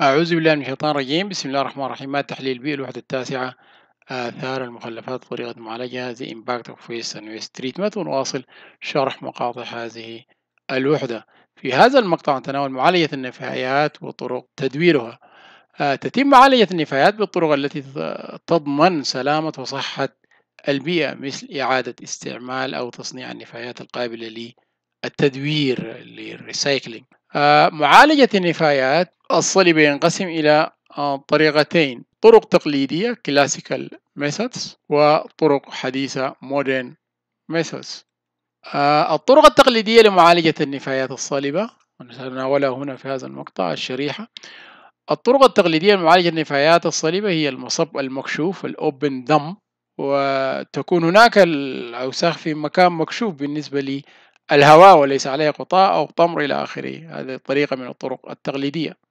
أعوذ بالله من الشيطان الرجيم بسم الله الرحمن الرحيم تحليل بي الوحدة التاسعة آثار المخلفات طريقة معالجة The Impact of Waste and Waste Treatment ونواصل شرح مقاطع هذه الوحدة في هذا المقطع نتناول معالجة النفايات وطرق تدويرها آه، تتم معالجة النفايات بالطرق التي تضمن سلامة وصحة البيئة مثل إعادة استعمال أو تصنيع النفايات القابلة للتدوير للريسايكلينج آه، معالجة النفايات الصليب ينقسم إلى آه، طريقتين طرق تقليدية classical methods وطرق حديثة modern methods آه، الطرق التقليدية لمعالجة النفايات الصلبة ونتناولها هنا في هذا المقطع الشريحة الطرق التقليدية لمعالجة النفايات الصلبة هي المصب المكشوف الأوبن دم وتكون هناك الأوساخ في مكان مكشوف بالنسبة للهواء وليس عليه قطاع أو طمر إلى آخره هذه طريقة من الطرق التقليدية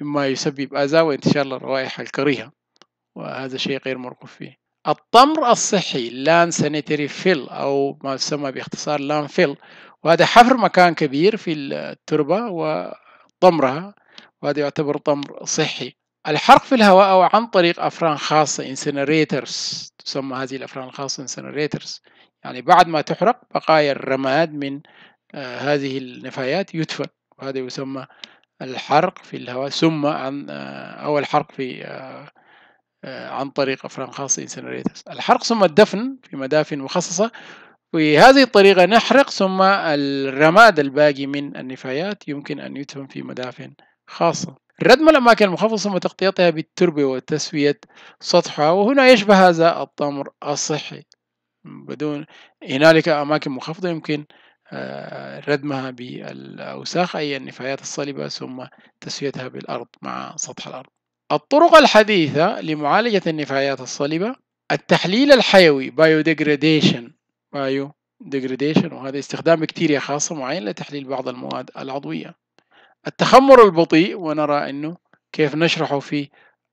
مما يسبب أذى وانتشار للروائح الكريهة وهذا شيء غير مرغوب فيه التمر الصحي لان سانيتري فيل أو ما يسمى باختصار لان فيل وهذا حفر مكان كبير في التربة وطمرها وهذا يعتبر طمر صحي الحرق في الهواء أو عن طريق أفران خاصة incinerator's تسمى هذه الأفران الخاصة incinerator's يعني بعد ما تحرق بقايا الرماد من آه، هذه النفايات يدفن وهذا يسمى الحرق في الهواء ثم عن آه، أو الحرق في آه، آه، عن طريق أفران خاصة إنسنريترز الحرق ثم الدفن في مدافن مخصصة وهذه الطريقة نحرق ثم الرماد الباقي من النفايات يمكن أن يدفن في مدافن خاصة ردم الأماكن المخفصة ثم تغطيتها بالتربة وتسوية سطحها وهنا يشبه هذا التمر الصحي بدون هنالك أماكن منخفضة يمكن ردمها بالأوساخ أي النفايات الصلبة ثم تسويتها بالأرض مع سطح الأرض الطرق الحديثة لمعالجة النفايات الصلبة التحليل الحيوي biodegradation بايو ديجريديشن وهذا استخدام بكتيريا خاصة معينة لتحليل بعض المواد العضوية التخمر البطيء ونرى أنه كيف نشرحه في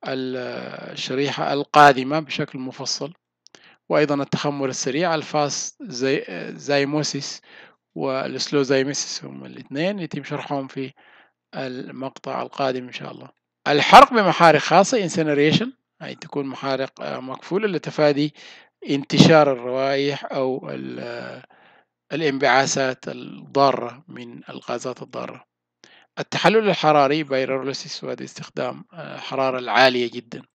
الشريحة القادمة بشكل مفصل وأيضا التخمر السريع الفاست زي زايموسيس والسلو زي ميسس هم الاثنين يتم شرحهم في المقطع القادم إن شاء الله الحرق بمحارق خاصة incineration أي تكون محارق آه، مقفولة لتفادي انتشار الروائح أو آه، الانبعاثات الضارة من الغازات الضارة التحلل الحراري بايرولوسيس وهذا استخدام الحرارة آه، العالية جدا